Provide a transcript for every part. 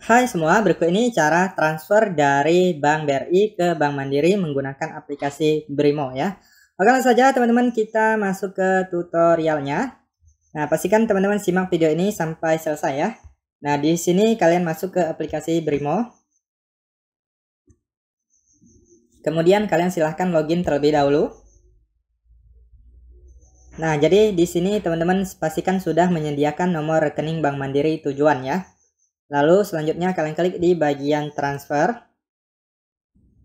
Hai semua, berikut ini cara transfer dari Bank BRI ke Bank Mandiri menggunakan aplikasi Brimo ya. Oke langsung saja teman-teman kita masuk ke tutorialnya. Nah pastikan teman-teman simak video ini sampai selesai ya. Nah di sini kalian masuk ke aplikasi Brimo. Kemudian kalian silahkan login terlebih dahulu. Nah jadi di sini teman-teman pastikan sudah menyediakan nomor rekening Bank Mandiri tujuan ya. Lalu selanjutnya kalian klik di bagian transfer.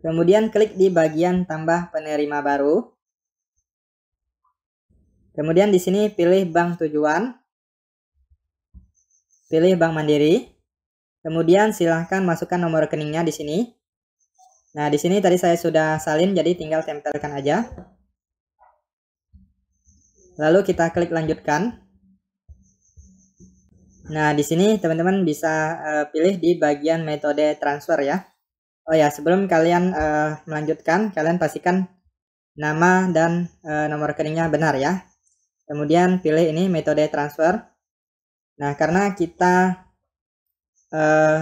Kemudian klik di bagian tambah penerima baru. Kemudian di sini pilih bank tujuan. Pilih bank mandiri. Kemudian silahkan masukkan nomor rekeningnya di sini. Nah, di sini tadi saya sudah salin, jadi tinggal tempelkan aja. Lalu kita klik lanjutkan. Nah, di sini teman-teman bisa uh, pilih di bagian metode transfer ya. Oh ya, sebelum kalian uh, melanjutkan, kalian pastikan nama dan uh, nomor rekeningnya benar ya. Kemudian pilih ini metode transfer. Nah, karena kita uh,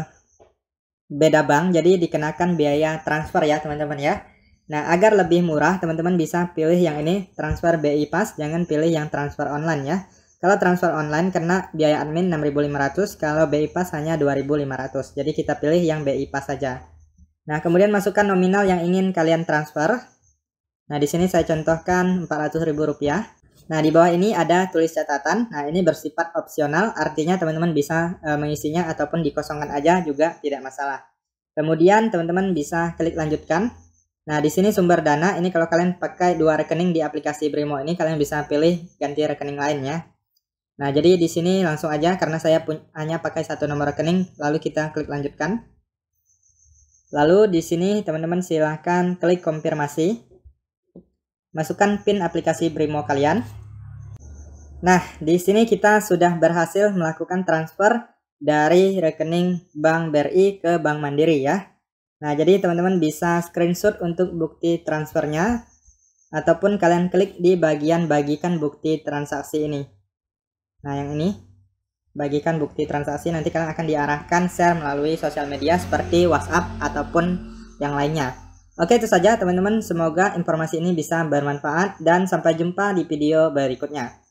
beda bank, jadi dikenakan biaya transfer ya teman-teman ya. Nah, agar lebih murah, teman-teman bisa pilih yang ini transfer BI Pass, jangan pilih yang transfer online ya kalau transfer online kena biaya admin 6.500, kalau BI pas hanya 2.500. Jadi kita pilih yang BI pas saja. Nah, kemudian masukkan nominal yang ingin kalian transfer. Nah, di sini saya contohkan Rp400.000. Nah, di bawah ini ada tulis catatan. Nah, ini bersifat opsional, artinya teman-teman bisa e, mengisinya ataupun dikosongkan aja juga tidak masalah. Kemudian teman-teman bisa klik lanjutkan. Nah, di sini sumber dana ini kalau kalian pakai dua rekening di aplikasi Brimo ini kalian bisa pilih ganti rekening lainnya. Nah, jadi di sini langsung aja karena saya hanya pakai satu nomor rekening, lalu kita klik lanjutkan. Lalu di sini teman-teman silahkan klik konfirmasi. Masukkan PIN aplikasi Brimo kalian. Nah, di sini kita sudah berhasil melakukan transfer dari rekening Bank BRI ke Bank Mandiri ya. Nah, jadi teman-teman bisa screenshot untuk bukti transfernya ataupun kalian klik di bagian bagikan bukti transaksi ini. Nah, yang ini bagikan bukti transaksi nanti kalian akan diarahkan share melalui sosial media seperti WhatsApp ataupun yang lainnya. Oke, itu saja teman-teman. Semoga informasi ini bisa bermanfaat dan sampai jumpa di video berikutnya.